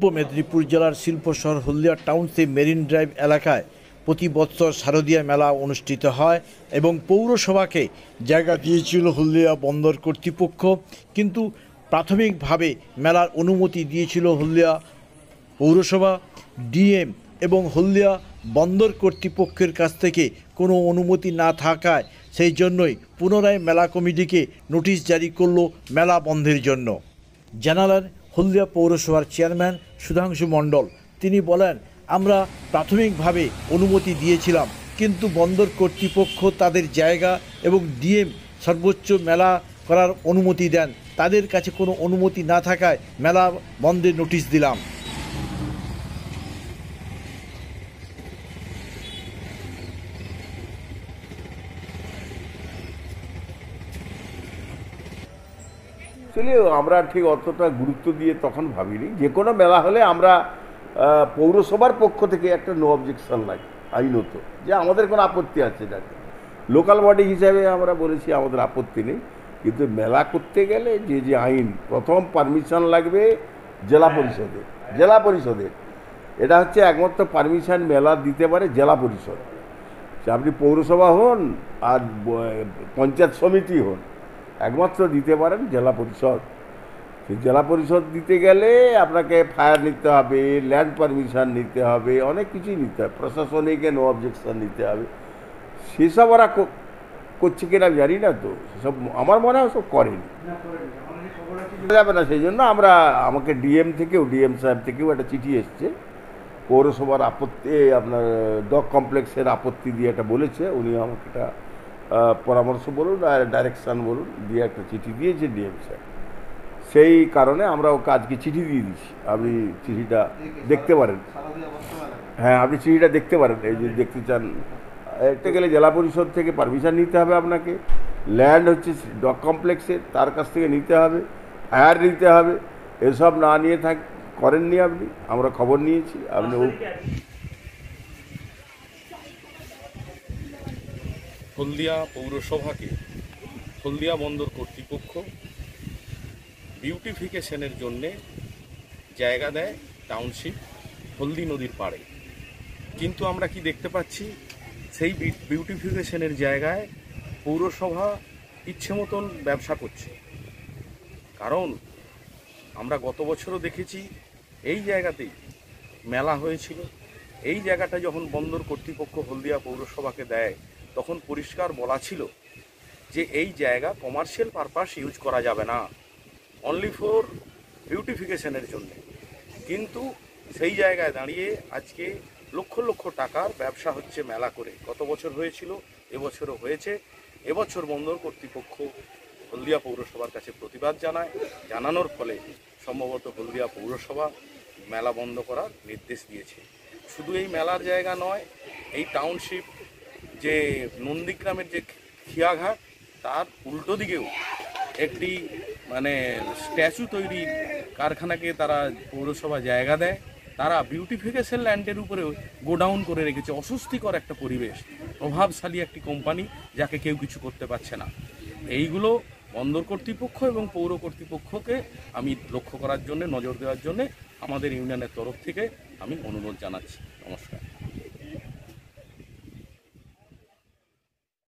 পূর্ব মেদিনীপুর জেলার শিল্প শহর হলদিয়া টাউনসে মেরিন ড্রাইভ এলাকায় প্রতি বছর শারদীয়া মেলা অনুষ্ঠিত হয় এবং পৌরসভাকে জায়গা দিয়েছিল হলদিয়া বন্দর কর্তৃপক্ষ কিন্তু প্রাথমিকভাবে মেলার অনুমতি দিয়েছিল হলদিয়া পৌরসভা ডিএম এবং হলদিয়া বন্দর কর্তৃপক্ষের কাছ থেকে কোনো অনুমতি না থাকায় সেই জন্যই পুনরায় মেলা কমিটিকে নোটিশ জারি করল মেলা বন্ধের জন্য জানালার হলদিয়া পৌরসভার চেয়ারম্যান সুধাংশু মণ্ডল তিনি বলেন আমরা প্রাথমিকভাবে অনুমতি দিয়েছিলাম কিন্তু বন্দর কর্তৃপক্ষ তাদের জায়গা এবং ডিএম সর্বোচ্চ মেলা করার অনুমতি দেন তাদের কাছে কোনো অনুমতি না থাকায় মেলা বন্ধের নোটিশ দিলাম অ্যাকচুয়ালি আমরা ঠিক অতটা গুরুত্ব দিয়ে তখন ভাবিনি যে কোনো মেলা হলে আমরা পৌরসভার পক্ষ থেকে একটা নো অবজেকশন লাগে আইনত যে আমাদের কোনো আপত্তি আছে না লোকাল বডি হিসাবে আমরা বলেছি আমাদের আপত্তি নেই কিন্তু মেলা করতে গেলে যে যে আইন প্রথম পারমিশন লাগবে জেলা হ্যাঁ। পরিষদে জেলা পরিষদের এটা হচ্ছে একমাত্র পারমিশন মেলা দিতে পারে জেলা পরিষদ আপনি পৌরসভা হন আর পঞ্চায়েত সমিতি হন একমাত্র দিতে পারেন জেলা পরিষদ সেই জেলা পরিষদ দিতে গেলে আপনাকে ফায়ার নিতে হবে ল্যান্ড পারমিশন নিতে হবে অনেক কিছুই নিতে হবে প্রশাসনিকে নো অবজেকশন নিতে হবে সেসব ওরা করছে কিনা আমি জানি না তো সেসব আমার মনে হয় সব করেনি যাবে না সেই জন্য আমরা আমাকে ডিএম থেকেও ডিএম সাহেব থেকেও একটা চিঠি এসছে পৌরসভার আপত্তি আপনার ডক কমপ্লেক্সের আপত্তি দিয়ে একটা বলেছে উনি আমাকে এটা পরামর্শ বলুন আর ডাইরেকশান বলুন দিয়ে একটা চিঠি দিয়েছে ডিএম স্যার সেই কারণে আমরা ও কাজকে চিঠি দিয়ে দিচ্ছি আপনি চিঠিটা দেখতে পারেন হ্যাঁ আপনি চিঠিটা দেখতে পারেন এই যদি দেখতে চান এটা গেলে জেলা পরিষদ থেকে পারমিশন নিতে হবে আপনাকে ল্যান্ড হচ্ছে ডক কমপ্লেক্সে তার কাছ থেকে নিতে হবে আয়ার নিতে হবে এসব না নিয়ে থাক করেননি আপনি আমরা খবর নিয়েছি আপনি হলদিয়া পৌরসভাকে হলদিয়া বন্দর কর্তৃপক্ষ বিউটিফিকেশনের জন্যে জায়গা দেয় টাউনশিপ হলদি নদীর পাড়ে কিন্তু আমরা কি দেখতে পাচ্ছি সেই বিউটিফিকেশনের জায়গায় পৌরসভা ইচ্ছে মতন ব্যবসা করছে কারণ আমরা গত বছরও দেখেছি এই জায়গাতেই মেলা হয়েছিল এই জায়গাটা যখন বন্দর কর্তৃপক্ষ হলদিয়া পৌরসভাকে দেয় তখন পরিষ্কার বলা ছিল যে এই জায়গা কমার্শিয়াল পারপাস ইউজ করা যাবে না অনলি ফর বিউটিফিকেশনের জন্য কিন্তু সেই জায়গায় দাঁড়িয়ে আজকে লক্ষ লক্ষ টাকার ব্যবসা হচ্ছে মেলা করে গত বছর হয়েছিল এবছরও হয়েছে এবছর বন্দর কর্তৃপক্ষ হলদিয়া পৌরসভার কাছে প্রতিবাদ জানায় জানানোর ফলে সম্ভবত হলদিয়া পৌরসভা মেলা বন্ধ করার নির্দেশ দিয়েছে শুধু এই মেলার জায়গা নয় এই টাউনশিপ যে নন্দীগ্রামের যে খিয়াঘাট তার উল্টো দিকেও একটি মানে স্ট্যাচু তৈরি কারখানাকে তারা পৌরসভা জায়গা দেয় তারা বিউটিফিকেশন ল্যান্ডের উপরেও গোডাউন করে রেখেছে অস্বস্তিকর একটা পরিবেশ প্রভাবশালী একটি কোম্পানি যাকে কেউ কিছু করতে পারছে না এইগুলো বন্দর কর্তৃপক্ষ এবং পৌর কর্তৃপক্ষকে আমি লক্ষ্য করার জন্য নজর দেওয়ার জন্য আমাদের ইউনিয়নের তরফ থেকে আমি অনুরোধ জানাচ্ছি নমস্কার